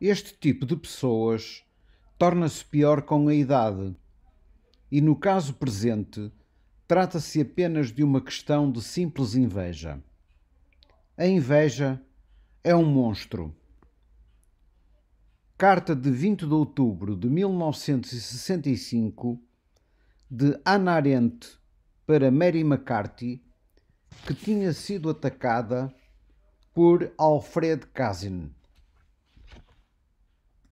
Este tipo de pessoas torna-se pior com a idade. E no caso presente, trata-se apenas de uma questão de simples inveja. A inveja é um monstro. Carta de 20 de outubro de 1965 de Ana Arendt para Mary McCarthy, que tinha sido atacada por Alfred Kazin.